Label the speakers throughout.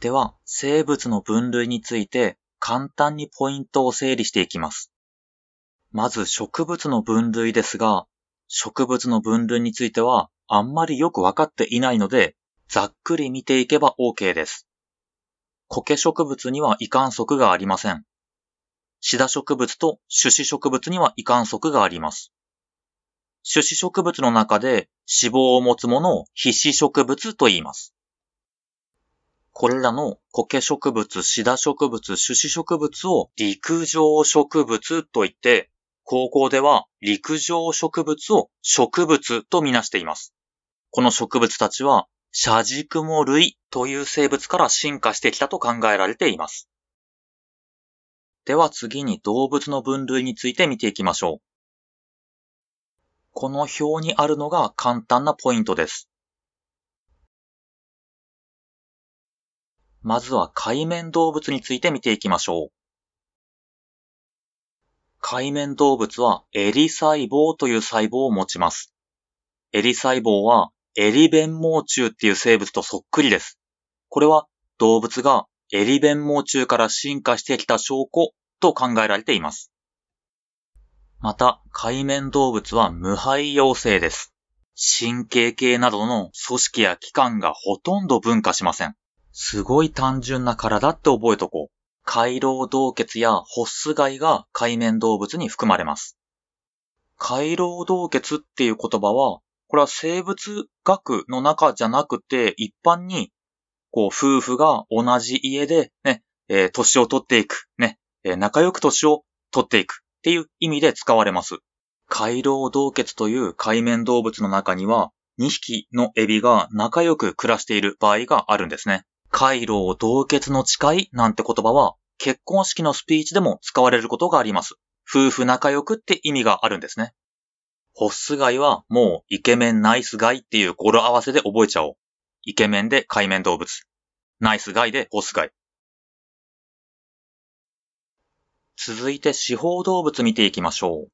Speaker 1: では、生物の分類について簡単にポイントを整理していきます。まず植物の分類ですが、植物の分類についてはあんまりよくわかっていないので、ざっくり見ていけば OK です。苔植物には異観測がありません。シダ植物と種子植物には異観測があります。種子植物の中で脂肪を持つものを皮脂植物と言います。これらの苔植物、シダ植物、種子植物を陸上植物と言って、高校では陸上植物を植物とみなしています。この植物たちは、シ軸も類という生物から進化してきたと考えられています。では次に動物の分類について見ていきましょう。この表にあるのが簡単なポイントです。まずは海面動物について見ていきましょう。海面動物はエリ細胞という細胞を持ちます。エリ細胞はエ襟弁毛虫っていう生物とそっくりです。これは動物がエ襟弁毛虫から進化してきた証拠と考えられています。また、海面動物は無敗陽性です。神経系などの組織や器官がほとんど分化しません。すごい単純な体って覚えとこう。回廊洞穴やホッス貝が海面動物に含まれます。回廊洞穴っていう言葉は、これは生物学の中じゃなくて、一般に、こう、夫婦が同じ家で、ね、えー、年を取っていく、ね、えー、仲良く年を取っていくっていう意味で使われます。回廊洞穴という海面動物の中には、2匹のエビが仲良く暮らしている場合があるんですね。回路を凍結の誓いなんて言葉は結婚式のスピーチでも使われることがあります。夫婦仲良くって意味があるんですね。ホッスイはもうイケメンナイスガイっていう語呂合わせで覚えちゃおう。イケメンで海面動物。ナイスガイでホッスイ。続いて四方動物見ていきましょう。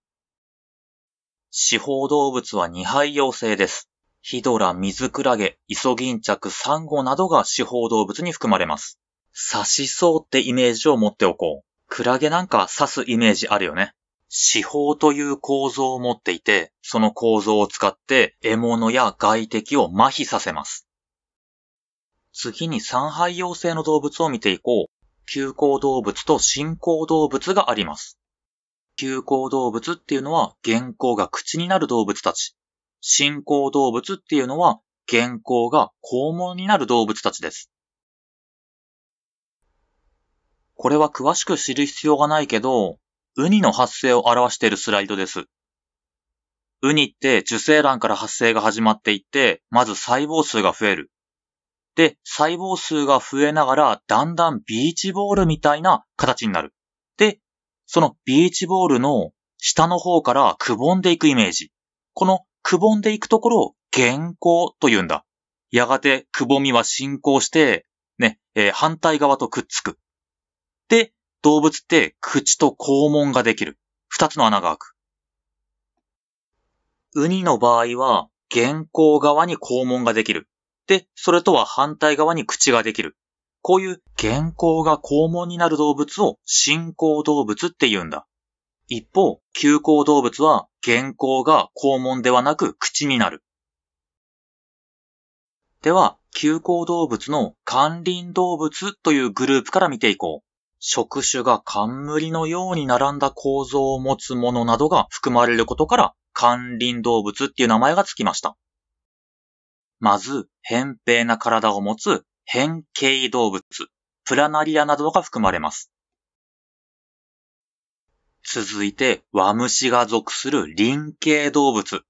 Speaker 1: 四方動物は二杯妖精です。ヒドラ、ミズクラゲ、イソギンチャク、サンゴなどが四方動物に含まれます。刺しそうってイメージを持っておこう。クラゲなんか刺すイメージあるよね。四方という構造を持っていて、その構造を使って獲物や外敵を麻痺させます。次に三肺陽性の動物を見ていこう。急行動物と進行動物があります。急行動物っていうのは原稿が口になる動物たち。信仰動物っていうのは、原稿が肛門になる動物たちです。これは詳しく知る必要がないけど、ウニの発生を表しているスライドです。ウニって受精卵から発生が始まっていって、まず細胞数が増える。で、細胞数が増えながら、だんだんビーチボールみたいな形になる。で、そのビーチボールの下の方からくぼんでいくイメージ。このくぼんでいくところを原稿と言うんだ。やがてくぼみは進行して、ね、えー、反対側とくっつく。で、動物って口と肛門ができる。二つの穴が開く。ウニの場合は、原稿側に肛門ができる。で、それとは反対側に口ができる。こういう原稿が肛門になる動物を進行動物って言うんだ。一方、急行動物は原稿が肛門ではなく口になる。では、急行動物の関林動物というグループから見ていこう。触手が冠のように並んだ構造を持つものなどが含まれることから、関林動物っていう名前がつきました。まず、扁平な体を持つ変形動物、プラナリアなどが含まれます。続いて、ワムシが属する輪形動物。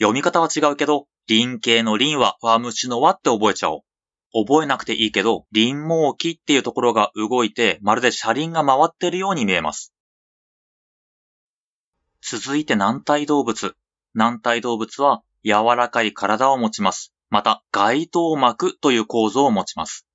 Speaker 1: 読み方は違うけど、輪形の輪はワムシの輪って覚えちゃおう。覚えなくていいけど、輪毛器っていうところが動いて、まるで車輪が回ってるように見えます。続いて軟体動物。軟体動物は柔らかい体を持ちます。また、外頭膜という構造を持ちます。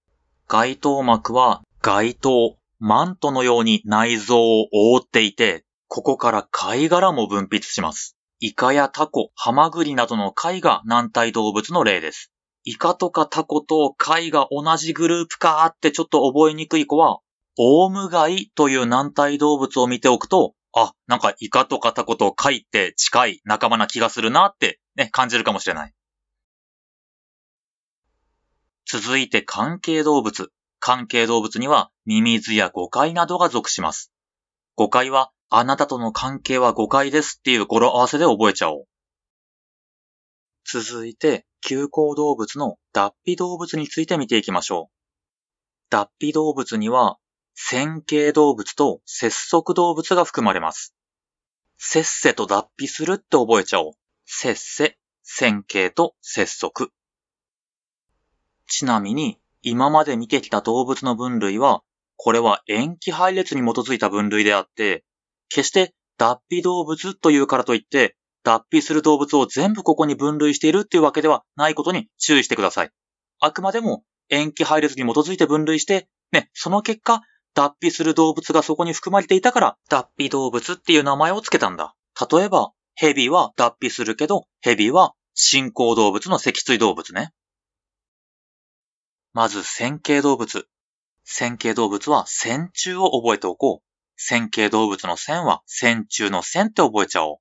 Speaker 1: 外頭膜は、外頭マントのように内臓を覆っていて、ここから貝殻も分泌します。イカやタコ、ハマグリなどの貝が軟体動物の例です。イカとかタコと貝が同じグループかーってちょっと覚えにくい子は、オウムガイという軟体動物を見ておくと、あ、なんかイカとかタコと貝って近い仲間な気がするなってね、感じるかもしれない。続いて関係動物、関係動物にはミミズや誤解などが属します。誤解は、あなたとの関係は誤解ですっていう語呂合わせで覚えちゃおう。続いて、休校動物の脱皮動物について見ていきましょう。脱皮動物には、線形動物と節足動物が含まれます。せっせと脱皮するって覚えちゃおう。せっせ、線形と節足。ちなみに、今まで見てきた動物の分類は、これは塩基配列に基づいた分類であって、決して脱皮動物というからといって、脱皮する動物を全部ここに分類しているっていうわけではないことに注意してください。あくまでも塩基配列に基づいて分類して、ね、その結果、脱皮する動物がそこに含まれていたから、脱皮動物っていう名前をつけたんだ。例えば、ヘビは脱皮するけど、ヘビは進行動物の脊椎動物ね。まず線形動物。線形動物は線虫を覚えておこう。線形動物の線は線虫の線って覚えちゃおう。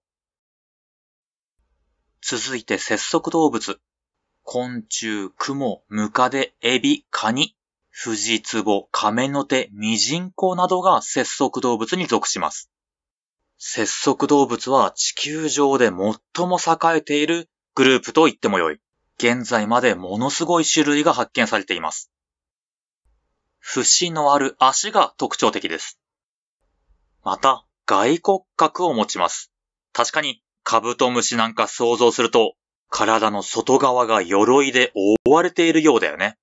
Speaker 1: 続いて節足動物。昆虫、クモ、ムカデ、エビ、カニ、フジツボ、カメノテ、ミジンコなどが節足動物に属します。節足動物は地球上で最も栄えているグループと言ってもよい。現在までものすごい種類が発見されています。節のある足が特徴的です。また、外骨格を持ちます。確かに、カブトムシなんか想像すると、体の外側が鎧で覆われているようだよね。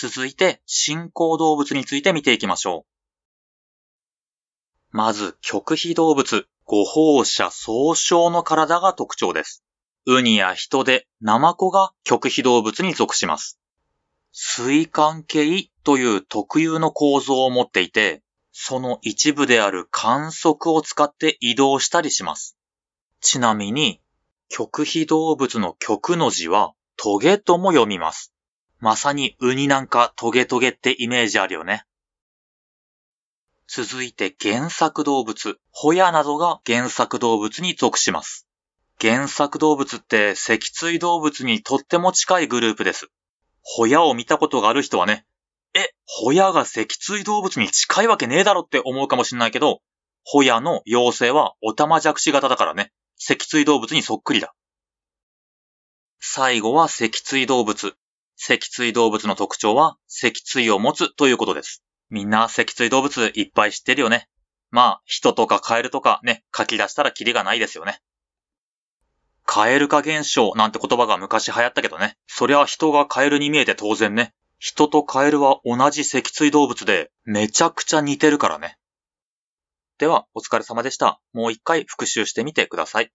Speaker 1: 続いて、進行動物について見ていきましょう。まず、極秘動物、五放射総称の体が特徴です。ウニやヒトデ、ナマコが極秘動物に属します。水管系という特有の構造を持っていて、その一部である観測を使って移動したりします。ちなみに、極秘動物の極の字はトゲとも読みます。まさにウニなんかトゲトゲってイメージあるよね。続いて原作動物、ホヤなどが原作動物に属します。原作動物って脊椎動物にとっても近いグループです。ホヤを見たことがある人はね、え、ホヤが脊椎動物に近いわけねえだろって思うかもしんないけど、ホヤの妖精はオタマジャクシ型だからね、脊椎動物にそっくりだ。最後は脊椎動物。脊椎動物の特徴は脊椎を持つということです。みんな脊椎動物いっぱい知ってるよね。まあ、人とかカエルとかね、書き出したらキリがないですよね。カエル化現象なんて言葉が昔流行ったけどね。そりゃ人がカエルに見えて当然ね。人とカエルは同じ脊椎動物で、めちゃくちゃ似てるからね。では、お疲れ様でした。もう一回復習してみてください。